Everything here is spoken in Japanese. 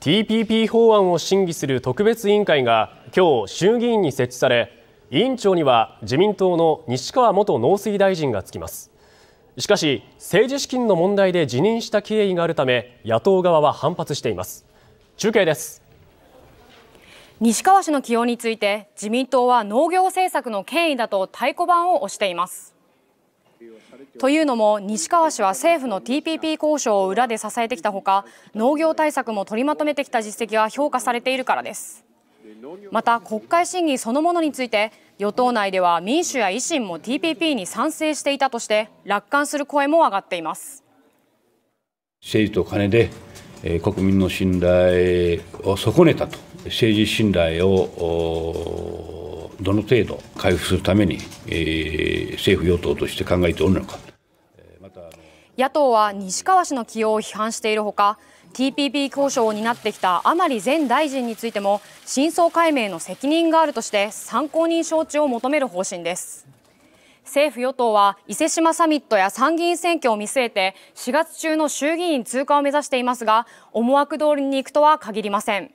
TPP 法案を審議する特別委員会が今日衆議院に設置され委員長には自民党の西川元農水大臣がつきますしかし政治資金の問題で辞任した経緯があるため野党側は反発しています中継です西川氏の起用について自民党は農業政策の権威だと太鼓判を押していますというのも西川氏は政府の TPP 交渉を裏で支えてきたほか農業対策も取りまとめてきた実績が評価されているからですまた国会審議そのものについて与党内では民主や維新も TPP に賛成していたとして楽観する声も上がっています政治と金で国民の信頼を損ねたと政治信頼をどの程度回復するために、えー、政府・与党として考えておるのか。えまた野党は西川氏の起用を批判しているほか TPP 交渉を担ってきた甘利前大臣についても真相解明の責任があるとして参考人招致を求める方針です政府与党は伊勢志摩サミットや参議院選挙を見据えて4月中の衆議院通過を目指していますが思惑通りに行くとは限りません